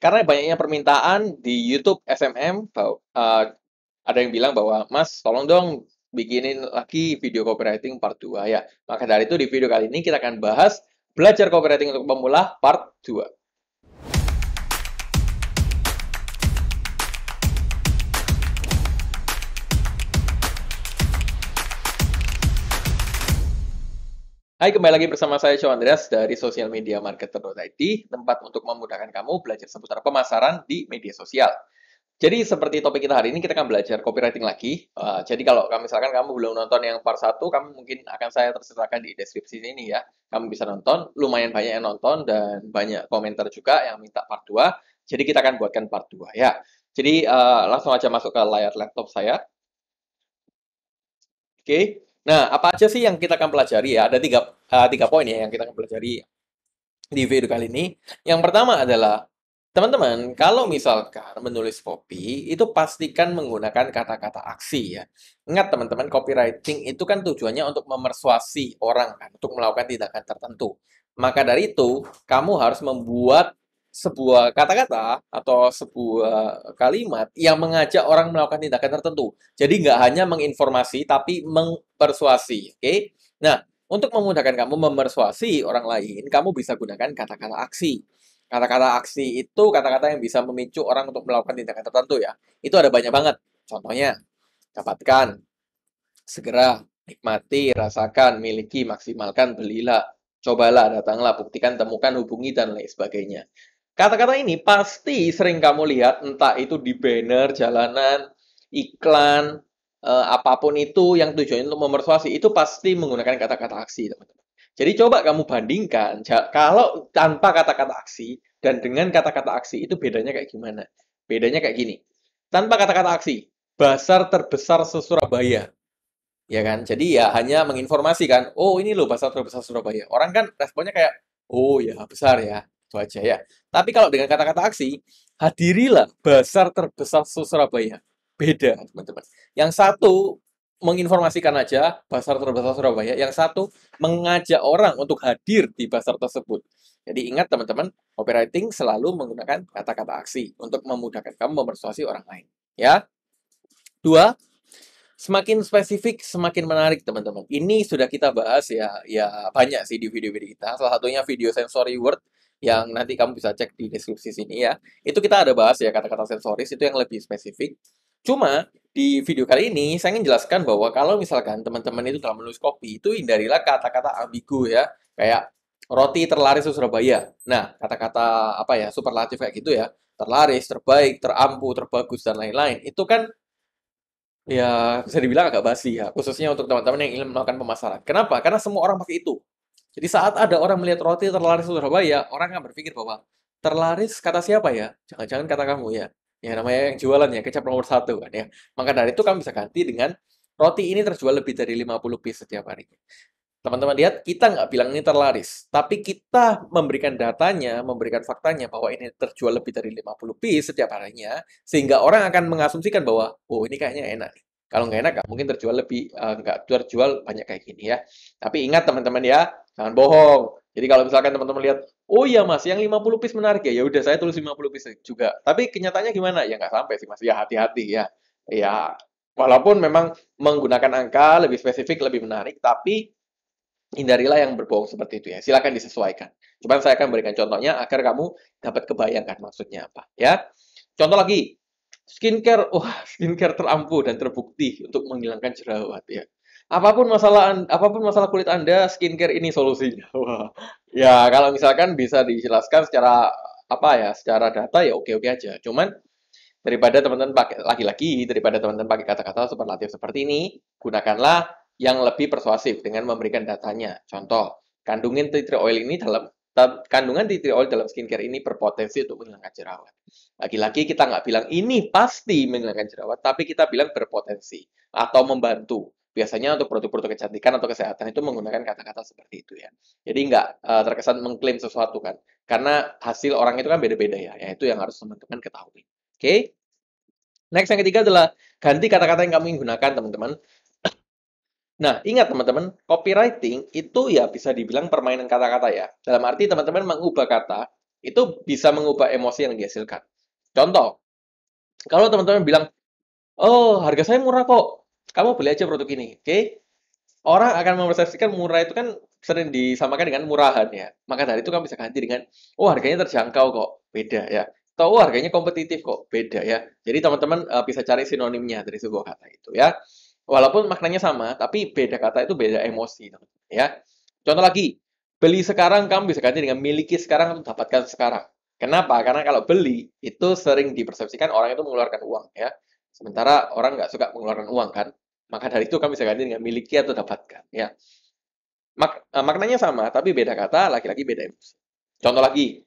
Karena banyaknya permintaan di YouTube SMM, uh, eh, ada yang bilang bahwa, Mas, tolong dong bikinin lagi video copywriting part 2 ya. Maka dari itu di video kali ini kita akan bahas belajar copywriting untuk pemula part 2. Hai, kembali lagi bersama saya Show Andreas dari Social Media Marketer.it, tempat untuk memudahkan kamu belajar seputar pemasaran di media sosial. Jadi seperti topik kita hari ini, kita akan belajar copywriting lagi. Uh, jadi kalau misalkan kamu belum nonton yang part 1, kamu mungkin akan saya tersertakan di deskripsi ini ya. Kamu bisa nonton, lumayan banyak yang nonton dan banyak komentar juga yang minta part 2. Jadi kita akan buatkan part 2 ya. Jadi uh, langsung aja masuk ke layar laptop saya. Oke, okay. Nah, apa aja sih yang kita akan pelajari ya? Ada tiga, uh, tiga poin ya yang kita akan pelajari di video kali ini. Yang pertama adalah, teman-teman, kalau misalkan menulis copy, itu pastikan menggunakan kata-kata aksi ya. Ingat teman-teman, copywriting itu kan tujuannya untuk memersuasi orang kan, untuk melakukan tindakan tertentu. Maka dari itu, kamu harus membuat sebuah kata-kata atau sebuah kalimat yang mengajak orang melakukan tindakan tertentu. Jadi nggak hanya menginformasi tapi mempersuasi, oke? Okay? Nah, untuk memudahkan kamu mempersuasi orang lain, kamu bisa gunakan kata-kata aksi. Kata-kata aksi itu kata-kata yang bisa memicu orang untuk melakukan tindakan tertentu ya. Itu ada banyak banget. Contohnya, dapatkan, segera, nikmati, rasakan, miliki, maksimalkan, belilah, cobalah, datanglah, buktikan, temukan, hubungi, dan lain sebagainya. Kata-kata ini pasti sering kamu lihat entah itu di banner, jalanan, iklan, eh, apapun itu yang tujuannya untuk memersuasi itu pasti menggunakan kata-kata aksi, teman-teman. Jadi coba kamu bandingkan kalau tanpa kata-kata aksi dan dengan kata-kata aksi itu bedanya kayak gimana? Bedanya kayak gini. Tanpa kata-kata aksi, basar terbesar se-Surabaya. Ya kan? Jadi ya hanya menginformasikan, oh ini loh basar terbesar Surabaya. Orang kan responnya kayak, oh ya besar ya. Itu aja ya. Tapi kalau dengan kata-kata aksi, hadirilah besar terbesar Surabaya. Beda, teman-teman. Yang satu menginformasikan aja pasar terbesar Surabaya. Yang satu mengajak orang untuk hadir di pasar tersebut. Jadi ingat teman-teman, copywriting selalu menggunakan kata-kata aksi untuk memudahkan kamu mempersuasi orang lain. Ya. Dua, semakin spesifik semakin menarik teman-teman. Ini sudah kita bahas ya ya banyak sih di video-video kita. Salah satunya video sensory word yang nanti kamu bisa cek di deskripsi sini ya. Itu kita ada bahas ya kata-kata sensoris itu yang lebih spesifik. Cuma di video kali ini saya ingin jelaskan bahwa kalau misalkan teman-teman itu dalam menulis kopi itu hindarilah kata-kata ambigu ya. Kayak roti terlaris di Surabaya. Nah, kata-kata apa ya, superlatif kayak gitu ya. Terlaris, terbaik, terampu, terbagus, dan lain-lain. Itu kan ya bisa dibilang agak basi ya khususnya untuk teman-teman yang ingin melakukan pemasaran kenapa karena semua orang pakai itu jadi saat ada orang melihat roti terlaris Surabaya, orang akan berpikir bahwa terlaris kata siapa ya? Jangan-jangan kata kamu ya. Ya namanya yang jualan ya, kecap nomor satu kan ya. Maka dari itu kamu bisa ganti dengan roti ini terjual lebih dari 50 piece setiap hari. Teman-teman lihat, kita nggak bilang ini terlaris, tapi kita memberikan datanya, memberikan faktanya bahwa ini terjual lebih dari 50 piece setiap harinya, sehingga orang akan mengasumsikan bahwa, oh ini kayaknya enak nih. Kalau nggak enak, mungkin terjual lebih, uh, nggak terjual banyak kayak gini ya. Tapi ingat teman-teman ya, Jangan bohong. Jadi kalau misalkan teman-teman lihat, oh iya mas, yang 50 piece menarik ya, ya udah saya tulis 50 piece juga. Tapi kenyataannya gimana? Ya nggak sampai sih mas, ya hati-hati ya. Ya, walaupun memang menggunakan angka lebih spesifik, lebih menarik, tapi hindarilah yang berbohong seperti itu ya. Silakan disesuaikan. Cuman saya akan berikan contohnya agar kamu dapat kebayangkan maksudnya apa ya. Contoh lagi, skincare wah oh, skincare terampuh dan terbukti untuk menghilangkan jerawat ya apapun masalah apapun masalah kulit anda skincare ini solusinya wah ya kalau misalkan bisa dijelaskan secara apa ya secara data ya oke oke aja cuman daripada teman-teman pakai laki lagi daripada teman-teman pakai kata-kata superlatif seperti ini gunakanlah yang lebih persuasif dengan memberikan datanya contoh kandungan tea tree oil ini dalam kandungan oil dalam skincare ini berpotensi untuk menghilangkan jerawat. Lagi-lagi kita nggak bilang ini pasti menghilangkan jerawat, tapi kita bilang berpotensi atau membantu. Biasanya untuk produk-produk kecantikan atau kesehatan itu menggunakan kata-kata seperti itu ya. Jadi nggak uh, terkesan mengklaim sesuatu kan, karena hasil orang itu kan beda-beda ya. Ya itu yang harus teman-teman ketahui. Oke. Okay? Next yang ketiga adalah ganti kata-kata yang kamu gunakan teman-teman. Nah, ingat teman-teman, copywriting itu ya bisa dibilang permainan kata-kata ya. Dalam arti teman-teman mengubah kata, itu bisa mengubah emosi yang dihasilkan. Contoh, kalau teman-teman bilang, oh harga saya murah kok, kamu beli aja produk ini, oke? Okay? Orang akan mempersepsikan murah itu kan sering disamakan dengan murahan ya. Maka dari itu kamu bisa ganti dengan, oh harganya terjangkau kok, beda ya. Atau oh, harganya kompetitif kok, beda ya. Jadi teman-teman eh, bisa cari sinonimnya dari sebuah kata itu ya. Walaupun maknanya sama, tapi beda kata itu beda emosi. Ya. Contoh lagi, beli sekarang kamu bisa ganti dengan miliki sekarang atau dapatkan sekarang. Kenapa? Karena kalau beli itu sering dipersepsikan orang itu mengeluarkan uang ya. Sementara orang nggak suka mengeluarkan uang kan. Maka dari itu kamu bisa ganti dengan miliki atau dapatkan ya. Mak eh, maknanya sama, tapi beda kata, laki-laki beda emosi. Contoh lagi,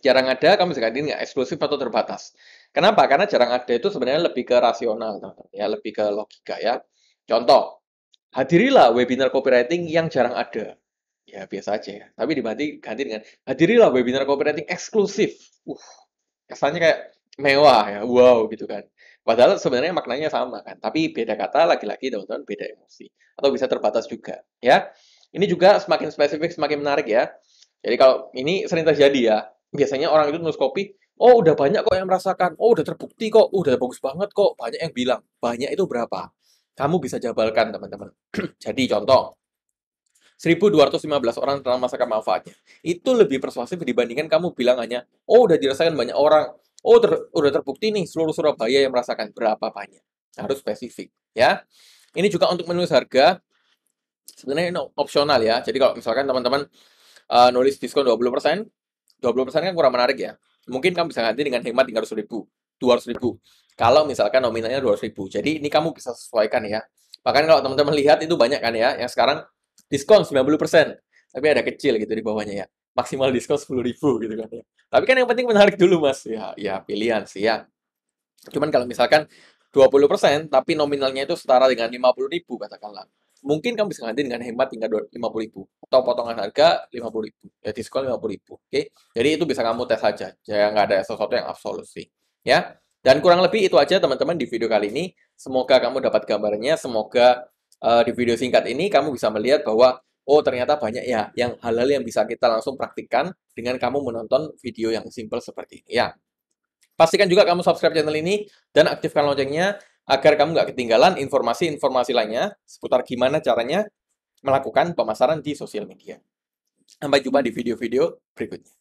jarang ada kamu bisa ganti dengan eksklusif atau terbatas. Kenapa? Karena jarang ada itu sebenarnya lebih ke rasional, ya, lebih ke logika ya. Contoh, hadirilah webinar copywriting yang jarang ada. Ya biasa aja ya. Tapi diganti ganti dengan hadirilah webinar copywriting eksklusif. Uh, kesannya kayak mewah ya, wow gitu kan. Padahal sebenarnya maknanya sama kan, tapi beda kata laki-laki teman-teman beda emosi atau bisa terbatas juga ya. Ini juga semakin spesifik semakin menarik ya. Jadi kalau ini sering terjadi ya, biasanya orang itu nulis copy. Oh, udah banyak kok yang merasakan. Oh, udah terbukti kok. Oh, Udah bagus banget kok. Banyak yang bilang. Banyak itu berapa? Kamu bisa jabalkan, teman-teman. Jadi, contoh. 1215 orang telah merasakan manfaatnya. Itu lebih persuasif dibandingkan kamu bilang hanya, oh, udah dirasakan banyak orang. Oh, ter udah terbukti nih seluruh Surabaya yang merasakan. Berapa banyak? Harus spesifik, ya. Ini juga untuk menulis harga. Sebenarnya ini opsional ya. Jadi, kalau misalkan teman-teman uh, nulis diskon 20%, 20% kan kurang menarik ya mungkin kamu bisa ganti dengan hemat tinggal ribu dua ribu kalau misalkan nominalnya dua ribu jadi ini kamu bisa sesuaikan ya bahkan kalau teman-teman lihat itu banyak kan ya yang sekarang diskon 90% tapi ada kecil gitu di bawahnya ya maksimal diskon sepuluh ribu gitu kan ya tapi kan yang penting menarik dulu mas ya ya pilihan sih ya cuman kalau misalkan 20% tapi nominalnya itu setara dengan 50 ribu katakanlah mungkin kamu bisa ganti dengan hemat hingga puluh ribu atau potongan harga puluh ribu ya diskon puluh ribu oke okay? jadi itu bisa kamu tes saja jangan ya, nggak ada sesuatu yang absolusi ya dan kurang lebih itu aja teman-teman di video kali ini semoga kamu dapat gambarnya semoga uh, di video singkat ini kamu bisa melihat bahwa oh ternyata banyak ya yang halal yang bisa kita langsung praktikkan dengan kamu menonton video yang simple seperti ini ya Pastikan juga kamu subscribe channel ini dan aktifkan loncengnya agar kamu nggak ketinggalan informasi-informasi lainnya seputar gimana caranya melakukan pemasaran di sosial media. Sampai jumpa di video-video berikutnya.